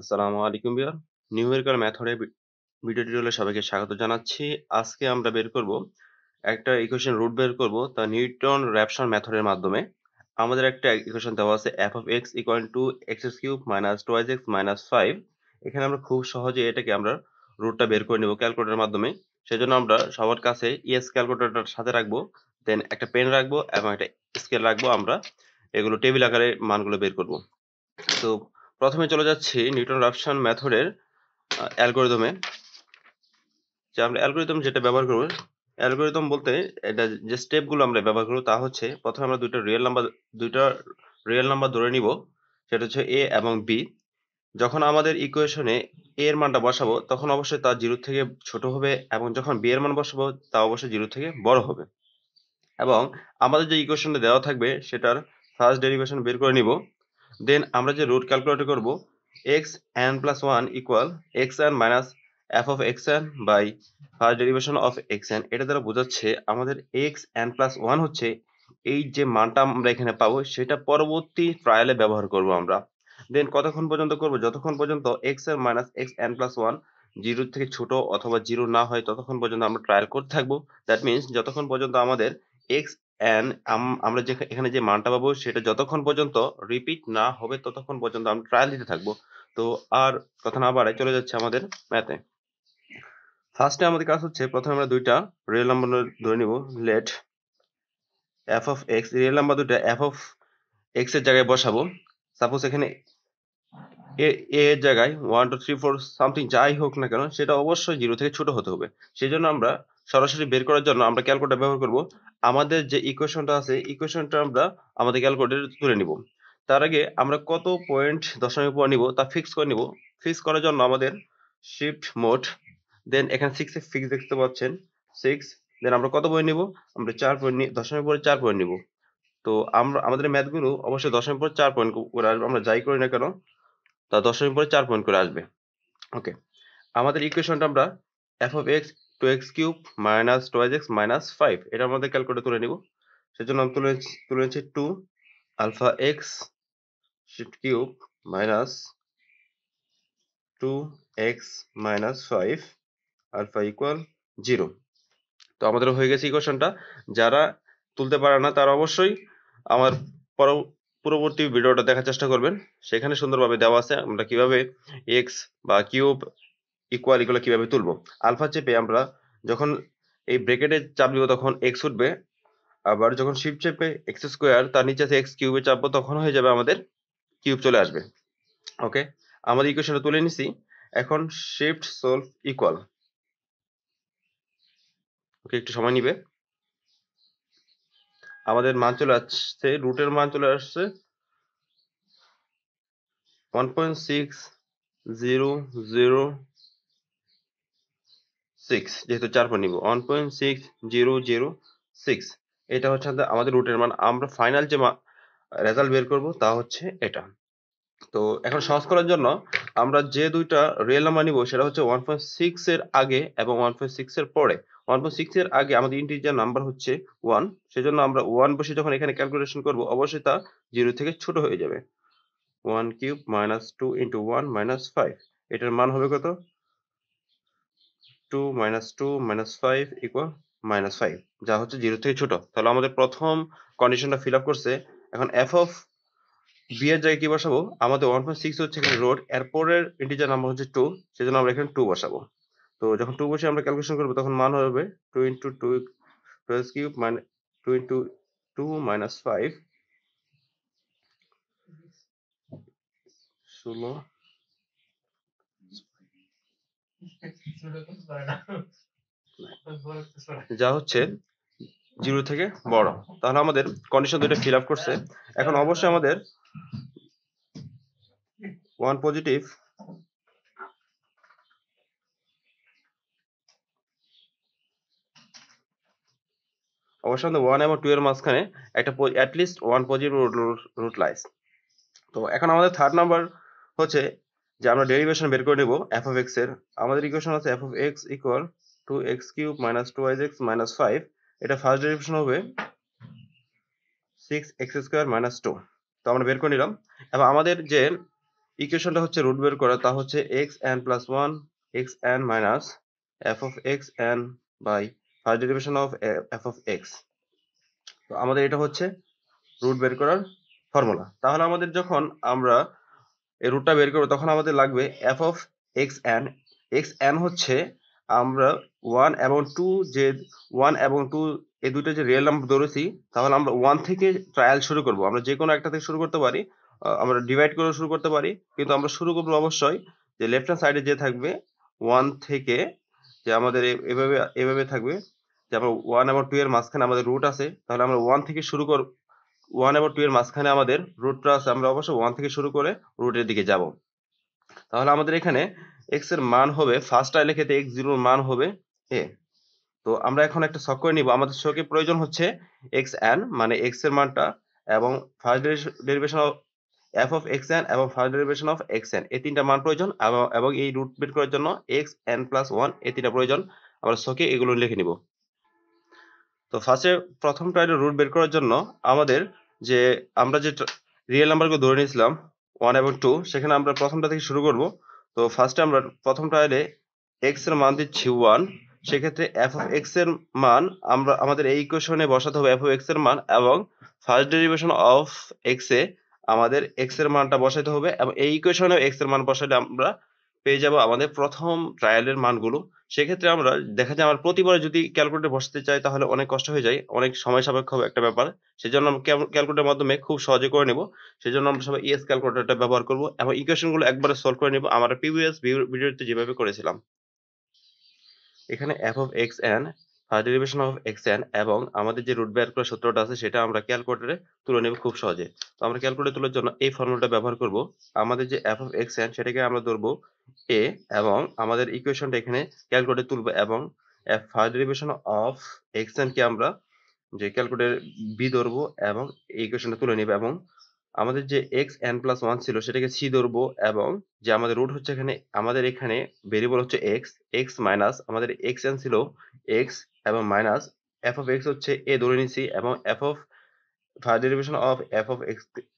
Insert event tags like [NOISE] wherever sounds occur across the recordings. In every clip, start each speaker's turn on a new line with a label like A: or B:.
A: আসসালামু আলাইকুম বিয়ার numerical ম্যাথডে video টিউটোরিয়ালে সবাইকে স্বাগত জানাচ্ছি আজকে আমরা বের করব একটা ইকুয়েশন রুট বের করব তা নিউটন র্যাপসন ম্যাথডের মাধ্যমে আমাদের একটা ইকুয়েশন দেওয়া আছে F of X equal to x minus twice X minus five এখানে আমরা খুব সহজে এটাকে আমরা রুটটা বের করে নেব ক্যালকুলেটারের মাধ্যমে সেজন্য আমরা সবার কাছে ইএস ক্যালকুলেটারটার সাথে রাখবো দেন একটা পেন রাখবো এবং একটা স্কেল রাখবো আমরা এগুলো টেবিল আকারে মানগুলো বের করব তো প্রথমে চলে যাচ্ছি নিউটন রাফসান ম্যাথডের অ্যালগোরিদমে যে আমরা অ্যালগোরিদম যেটা ব্যবহার করব অ্যালগোরিদম বলতে এটা যে স্টেপগুলো আমরা ব্যবহার করব তা হচ্ছে প্রথমে আমরা দুটো রিয়েল নাম্বার দুইটা রিয়েল নাম্বার ধরে নিব সেটা হচ্ছে এ এবং বি যখন আমাদের ইকুয়েশনে এ এর মানটা বসাবো তখন অবশ্যই তা জিরোর থেকে ছোট হবে এবং যখন বি এর মান বসাবো তা অবশ্যই জিরো থেকে বড় হবে এবং আমাদের যে ইকুয়েশনটা দেওয়া থাকবে সেটার ফার্স্ট ডেরিভেশন বের করে নিব দেন আমরা যে রুট ক্যালকুলেট করব X N plus one equal X N minus F of x N by first derivation of x N এটা দ্বারা বোঝাচ্ছে আমাদের এক্স এন প্লাস ওয়ান হচ্ছে এই যে মানটা আমরা এখানে পাবো সেটা পরবর্তী ট্রায়ালে ব্যবহার করব আমরা দেন কতক্ষণ পর্যন্ত করব যতক্ষণ পর্যন্ত X N minus X N plus one zero থেকে ছোট অথবা জিরো না হয় ততক্ষণ পর্যন্ত আমরা ট্রায়াল করতে থাকবো দ্যাট মিনস যতক্ষণ পর্যন্ত আমাদের এক্স অ্যান্ড আমরা যেখানে এখানে যে মানটা পাবো সেটা যতক্ষণ পর্যন্ত রিপিট না হবে ততক্ষণ পর্যন্ত আমরা ট্রায়াল দিতে থাকবো তো আর কথা না বাড়ায় চলে যাচ্ছে আমাদের ম্যাথে ফার্স্টে আমাদের কাজ হচ্ছে প্রথমে আমরা দুইটা রিয়েল নাম্বার ধরে নিব let F of X real number দুইটা এফ অফ এক্স এর জায়গায় বসাবো সাপোজ এখানে এ এর জায়গায় one two three four something যাই হোক না কেন সেটা অবশ্যই জিরো থেকে ছোট হতে হবে সেই জন্য আমরা সরাসরি বের করার জন্য আমরা ক্যালকুলেটর ব্যবহার করব আমাদের যে ইকুয়েশনটা আছে ইকুয়েশনটা আমরা আমাদের ক্যালকুলেটর তুলে নিব তার আগে আমরা কত পয়েন্ট দশমিক পয়েন্ট নিব তা ফিক্স করে নিব ফিক্স করার জন্য আমাদের শিফট মোড দেন এখানে এ ফিক্স দেখতে পাচ্ছেন সিক্স দেন আমরা কত পয়েন্ট নিব আমরা চার পয়েন্ট নিই দশমিক পরে চার পয়েন্ট নিব তো আমরা আমাদের ম্যাথগুলো অবশ্যই দশমিক পরে 4 পয়েন্ট করে আসবে আমরা যাই করি না কেন তা দশমিক পরে চার পয়েন্ট করে আসবে ওকে আমাদের ইকুয়েশনটা আমরা F of X two x cube minus twelve X minus five এটা আমাদের ক্যালকুলেট করে নিব সেজন্য আমি তুলে তুলে নিচ্ছি two alpha X cube minus two x minus five alpha equal zero তো আমাদের হয়ে গেছে ইকুয়েশনটা যারা তুলতে পারে না তারা অবশ্যই আমার পর পূর্ববর্তী ভিডিওটা দেখার চেষ্টা করবেন সেখানে সুন্দরভাবে দেওয়া আছে আমরা কিভাবে এক্স বা কিউব ইকুয়াল এগুলো কিভাবে তুলবো আলফা চেপে আমরা যখন এই ব্রেকেটে চাপ দিব তখন এক্স উঠবে আবার যখন শিফট চেপে এক্স স্কোয়ার তার নিচে আছে এক্স কিউবে চাপবো তখন হয়ে যাবে আমাদের কিউব চলে আসবে ওকে আমাদের ইকুয়েশনটা তুলে নিছি এখন শিফট সলভ ইকুয়াল ওকে একটু সময় নিবে আমাদের মান চলে আসছে রুটের মান চলে আসছে one point six zero zero six যেহেতু চার পয়েন্ট নিব one point six zero zero six এটা হচ্ছে আমাদের রুটের মান আমরা ফাইনাল যে রেজাল্ট বের করব তা হচ্ছে এটা তো এখন সহজ করার জন্য আমরা যে দুইটা রিয়েল নাম্বার নিব সেটা হচ্ছে ওয়ান পয়েন্ট সিক্স এর আগে এবং ওয়ান পয়েন্ট এর পরে ওয়ান পয়েন্ট এর আগে আমাদের ইন্টিজার নাম্বার হচ্ছে ওয়ান সেজন্য আমরা ওয়ান বসে যখন এখানে ক্যালকুলেশন করব অবশ্যই তা জিরো থেকে ছোট হয়ে যাবে one cube minus two into one minus five এটার মান হবে কত two minus two minus five equal minus five যা হচ্ছে জিরো থেকে ছোট তাহলে আমাদের প্রথম কন্ডিশনটা ফিল আপ করছে এখন এফ অফ বি এর জায়গায় কি বসাবো আমাদের ওয়ান পয়েন্ট সিক্স হচ্ছে এখানে রোড এরপরের ইন্টিজার নাম্বার হচ্ছে টু সেই জন্য আমরা এখানে টু বসাবো তো যখন টু বসে আমরা ক্যালকুলেশন করবো তখন মান হবে two into two twelve cube minus two into two minus five ষোলো [LAUGHS] যা হচ্ছে জিরো থেকে বড় তাহলে আমাদের কন্ডিশন দুটো ফিল আপ করছে এখন অবশ্যই আমাদের ওয়ান পজিটিভ অবশ্যই আমাদের ওয়ান এবং টু এর মাঝখানে একটা at least one positive root lies তো এখন আমাদের থার্ড নাম্বার হচ্ছে যে আমরা ডেরিভেশন বের করে নেব এফ অফ এক্স এর আমাদের ইকুয়েশন আছে F of X equal to x cube minus twice X minus five এটা ফার্স্ট ডেরিভেশন হবে six x square minus two তো আমরা বের করে নিলাম এবং আমাদের যে ইকুয়েশনটা হচ্ছে রুট বের করা তা হচ্ছে X N plus one X N minus F of x N by first derivation of F of X তো আমাদের এটা হচ্ছে রুট বের করার ফর্মুলা তাহলে আমাদের যখন আমরা এই রুটটা বের করবো তখন আমাদের লাগবে F of x N X N হচ্ছে আমরা ওয়ান এবং টু যে ওয়ান এবং টু এই দুটো যে রিয়েল নাম্বার ধরেছি তাহলে আমরা ওয়ান থেকে ট্রায়াল শুরু করব আমরা যে কোনো একটা থেকে শুরু করতে পারি আমরা ডিভাইড করে শুরু করতে পারি কিন্তু আমরা শুরু করবো অবশ্যই যে লেফট হ্যান্ড সাইডে যে থাকবে ওয়ান থেকে যে আমাদের এভাবে এভাবে থাকবে যে আমরা ওয়ান এবং টু এর মাঝখানে আমাদের রুট আছে তাহলে আমরা ওয়ান থেকে শুরু করবো ওয়ান এবং টু এর মাঝখানে আমাদের রুট প্লাস আমরা অবশ্য ওয়ান থেকে শুরু করে রুটের দিকে যাব তাহলে আমাদের এখানে এক্স এর মান হবে ফার্স্ট আইলে ক্ষেত্রে এক্স জিরোর মান হবে এ তো আমরা এখন একটা শখ করে নিব আমাদের শখে প্রয়োজন হচ্ছে এক্স এন মানে এক্স এর মানটা এবং first derivation of F of x N এবং first derivation of x N এই তিনটা মান প্রয়োজন এবং এই রুট বের করার জন্য এক্স এন প্লাস ওয়ান এই তিনটা প্রয়োজন আমরা সকে এগুলো লিখে নিব তো ফার্স্টে প্রথম ট্রায়ালের রুট বের করার জন্য আমাদের যে আমরা যে রিয়েল নাম্বারগুলো ধরে নিয়েছিলাম ওয়ান এবং টু সেখানে আমরা প্রথমটা থেকে শুরু করব তো ফার্স্টে আমরা প্রথম ট্রায়ালে এক্স এর মান দিচ্ছি ওয়ান সেক্ষেত্রে এফ অফ এক্স এর মান আমরা আমাদের এই ইকুয়েশনে বসাতে হবে এফ অফ এক্স এর মান এবং ফার্স্ট ডেরিভেশন অফ এক্স এ আমাদের এক্স এর মানটা বসাতে হবে এবং এই ইকুয়েশনে এক্স এর মান বসালে আমরা পেয়ে যাব আমাদের প্রথম ট্রায়ালের মানগুলো সেক্ষেত্রে আমরা দেখা যায় আমার প্রতিবারে যদি ক্যালকুলেটর বসাতে চাই তাহলে অনেক কষ্ট হয়ে যায় অনেক সময় সাপেক্ষ একটা ব্যাপার সেজন্য আমরা ক্যালকুলেটরের মাধ্যমে খুব সহজে করে নেব সেজন্য আমরা সবাই ইএস ক্যালকুলেটরটা ব্যবহার করব এবং ইকুয়েশনগুলো একবারে সলভ করে নেব আমরা প্রিভিয়াস ভিডিওতে যেভাবে করেছিলাম এখানে f of x n first derivation of x N এবং আমাদের যে রুট বের করার সূত্রটা আছে সেটা আমরা ক্যালকুলেটরে তুলে নেব খুব সহজে তো আমরা ক্যালকুলেটর তোলার জন্য এই ফর্মুলাটা ব্যবহার করব আমাদের যে এফ অফ এক্স এন সেটাকে আমরা ধরবো এ এবং আমাদের ইকুয়েশনটা এখানে ক্যালকুলেটে তুলব এবং ফার্স্ট ডেরিভেশন অফ এক্স কে আমরা যে ক্যালকুলেটের বি ধরবো এবং ইকুয়েশনটা তুলে নেব এবং আমাদের যে এক্স এন প্লাস ওয়ান ছিল সেটাকে সি ধরবো এবং যে আমাদের রুট হচ্ছে এখানে আমাদের এখানে ভেরিয়েবল হচ্ছে এক্স এক্স মাইনাস আমাদের এক্স এন ছিল এক্স এবং মাইনাস এফ অফ এক্স হচ্ছে এ ধরে নিছি এবং f of first derivation of F of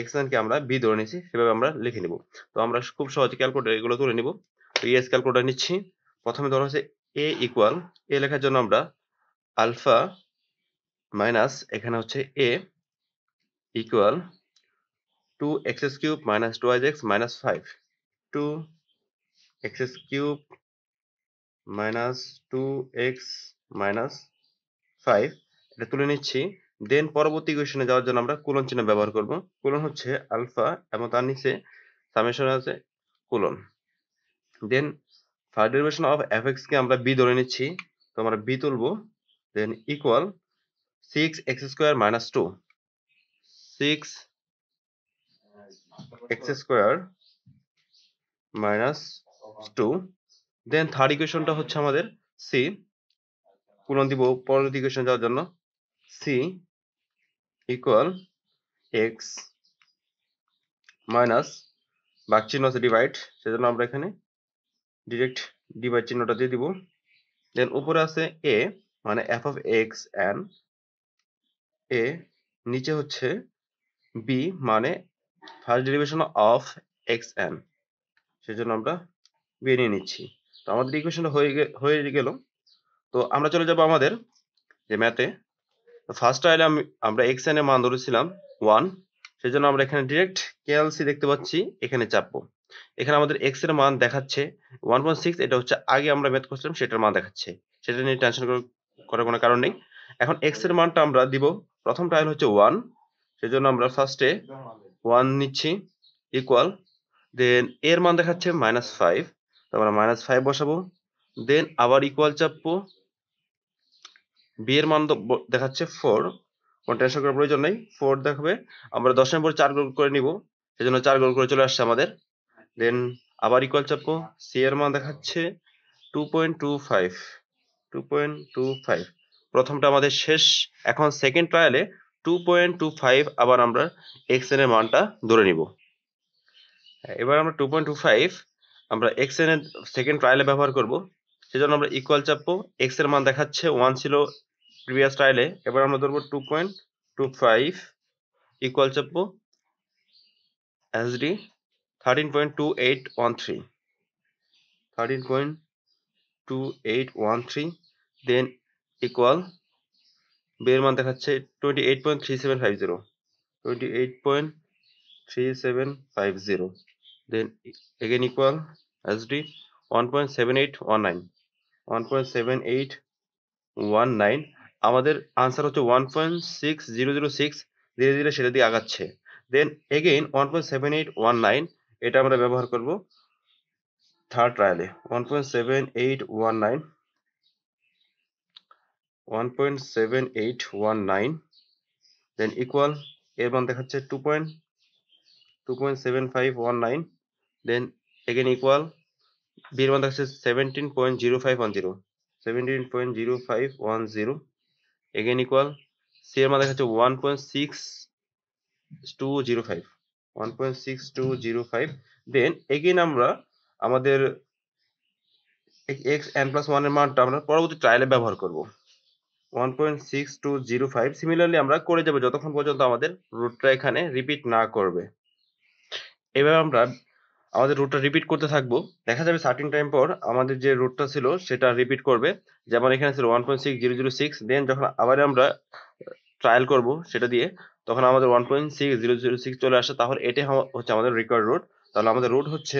A: x কে আমরা বি ধরে নিচ্ছি সেভাবে আমরা লিখে নিব তো আমরা খুব সহজে ক্যালকুলেটার এগুলো তুলে নিব তো ইএস ক্যালকুলেটার নিচ্ছি প্রথমে ধরা হচ্ছে এ ইকুয়াল এ লেখার জন্য আমরা আলফা মাইনাস এখানে হচ্ছে a equal to x cube minus two is x minus five two x cube minus two x minus five এটা তুলে নিচ্ছি দেন পরবর্তী কোয়েশনে যাওয়ার জন্য আমরা কুলন চিহ্ন ব্যবহার করব কুলন হচ্ছে আলফা এবং তার নিচে সামেশন আছে কুলন then first derivation of f কে আমরা বি ধরে নিচ্ছি তো আমরা বি তুলব then equal six x square minus two six x square minus two then third ইকুয়েশনটা হচ্ছে আমাদের সি কুলন দিব পরবর্তী ইকুয়েশন যাওয়ার জন্য সি ইকুয়াল এক্স মাইনাস বাক চিহ্ন আছে ডিভাইড সেজন্য আমরা এখানে ডিরেক্ট ডিভাইড চিহ্নটা দিয়ে দিব দেন উপরে আছে এ মানে এফ অফ এক্স এন এ নিচে হচ্ছে বি মানে first derivation of x n সেজন্য আমরা বিয়ে নিয়ে নিচ্ছি তো আমাদের ইকুয়েশনটা হয়ে হয়ে গেল তো আমরা চলে যাব আমাদের যে ম্যাথে ফার্স্ট আইলে আমি আমরা এক্স এর মান ধরেছিলাম ওয়ান সেই জন্য আমরা এখানে ডিরেক্ট কেএলসি দেখতে পাচ্ছি এখানে চাপবো এখানে আমাদের এক্স এর মান দেখাচ্ছে ওয়ান পয়েন্ট সিক্স এটা হচ্ছে আগে আমরা ম্যাথ করছিলাম সেটার মান দেখাচ্ছে সেটা নিয়ে টেনশন করার কোনো কারণ নেই এখন এক্স এর মানটা আমরা দিব প্রথম টাইল হচ্ছে ওয়ান সেই জন্য আমরা ফার্স্টে ওয়ান নিচ্ছি ইকুয়াল দেন এর মান দেখাচ্ছে মাইনাস ফাইভ তারপরে মাইনাস ফাইভ বসাবো দেন আবার ইকুয়াল চাপবো বি এর মান দেখাচ্ছে ফোর কোন টেনশন করার প্রয়োজন নেই ফোর দেখাবে আমরা দশ নম্বর চার গোল করে নিব জন্য চার গোল করে চলে আসছে আমাদের দেন আবার ইকুয়াল চাপবো সি এর মান দেখাচ্ছে two point two five two point two five প্রথমটা আমাদের শেষ এখন সেকেন্ড ট্রায়ালে টু পয়েন্ট টু ফাইভ আবার আমরা এক্স এর মানটা ধরে নিব এবার আমরা টু পয়েন্ট টু ফাইভ আমরা এক্স এর সেকেন্ড ট্রায়ালে ব্যবহার করব সেজন্য আমরা ইকুয়াল চাপবো এক্স এর মান দেখাচ্ছে ওয়ান ছিল প্রিভিয়াস স্টাইলে এবার আমরা ধরবো two point two five equal চাপবো SD thirteen point two eight one three thirteen point two eight one three then equal বের মান দেখাচ্ছে twenty eight point three seven five zero twenty eight point three seven five zero then again equal SD one point seven eight one nine one point seven eight one nine আমাদের answer হচ্ছে one point six zero zero six ধীরে ধীরে সেটা দিয়ে আগাচ্ছে then again one point seven eight one nine এটা আমরা ব্যবহার করব থার্ড ট্রায়ালে one point seven eight one nine one point seven eight one nine then equal এর মান দেখাচ্ছে two point two point seven five one nine then again equal এর মান দেখাচ্ছে seventeen point zero five one zero seventeen point zero five one zero again equal c এর মান দেখাচ্ছে one point six two zero five one point six two zero five then again আমরা আমাদের x N plus ওয়ানের মানটা আমরা পরবর্তী ট্রায়ালে ব্যবহার করব one point six two zero five similarly আমরা করে যাবো যতক্ষণ পর্যন্ত আমাদের রুটটা এখানে রিপিট না করবে এভাবে আমরা আমাদের রুটটা রিপিট করতে থাকবো দেখা যাবে সার্টিন টাইম পর আমাদের যে রুটটা ছিল সেটা রিপিট করবে যেমন এখানে ছিল one point six zero zero six then যখন আবার আমরা ট্রায়াল করব সেটা দিয়ে তখন আমাদের one point six zero zero six চলে আসে তাহলে এটাই হচ্ছে আমাদের রেকর্ড রুট তাহলে আমাদের রুট হচ্ছে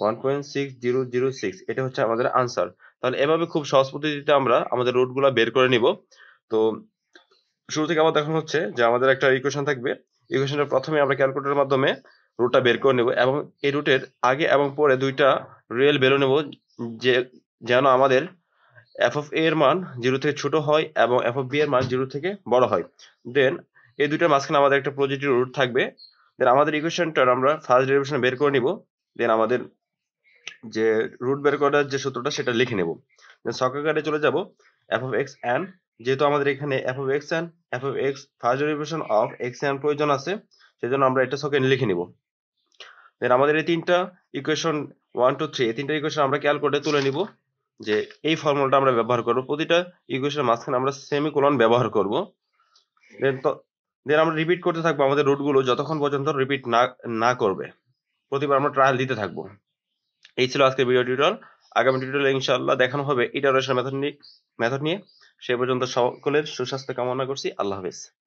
A: one point six zero zero six এটা হচ্ছে আমাদের আনসার তাহলে এভাবে খুব সহজ পদ্ধতিতে আমরা আমাদের রুটগুলো বের করে নিব তো শুরু থেকে আমার দেখানো হচ্ছে যে আমাদের একটা ইকুয়েশন থাকবে ইকুয়েশনটা প্রথমে আমরা ক্যালকুলেটারের মাধ্যমে রুটটা বের করে নেব এবং এই রুটের আগে এবং পরে দুইটা রেল বেরো নেব যে যেন আমাদের এফ অফ এর মান জিরো থেকে ছোট হয় এবং এফ অফ বি এর মান জিরো থেকে বড় হয় দেন এই দুইটার মাঝখানে আমাদের একটা পজিটিভ রুট থাকবে দেন আমাদের ইকুয়েশনটা আমরা ফার্স্ট ডেরিভেশন বের করে নিব দেন আমাদের যে রুট বের করার যে সূত্রটা সেটা লিখে নেব দেন সকাকারে চলে যাব এফ অফ এক্স অ্যান যেহেতু আমাদের এখানে f of x n f of x first derivation of x n প্রয়োজন আছে সেজন্য আমরা এটা সকেন লিখে নিব দেন আমাদের এই তিনটা ইকুয়েশন ওয়ান টু থ্রি এই তিনটা ইকুয়েশন আমরা করে তুলে নিব যে এই ফর্মুলাটা আমরা ব্যবহার করব প্রতিটা ইকুয়েশনের মাঝখানে আমরা সেমি কোলন ব্যবহার করব দেন দেন আমরা রিপিট করতে থাকবো আমাদের রুটগুলো যতক্ষণ পর্যন্ত রিপিট না না করবে প্রতিবার আমরা ট্রায়াল দিতে থাকবো এই ছিল আজকের ভিডিও টিউটোরিয়াল আগামী টিউটোরিয়াল ইনশাআল্লাহ দেখানো হবে ইটারেশন মেথড নিয়ে মেথড নিয়ে সে পর্যন্ত সকলের সুস্বাস্থ্য কামনা করছি আল্লাহ হাফেজ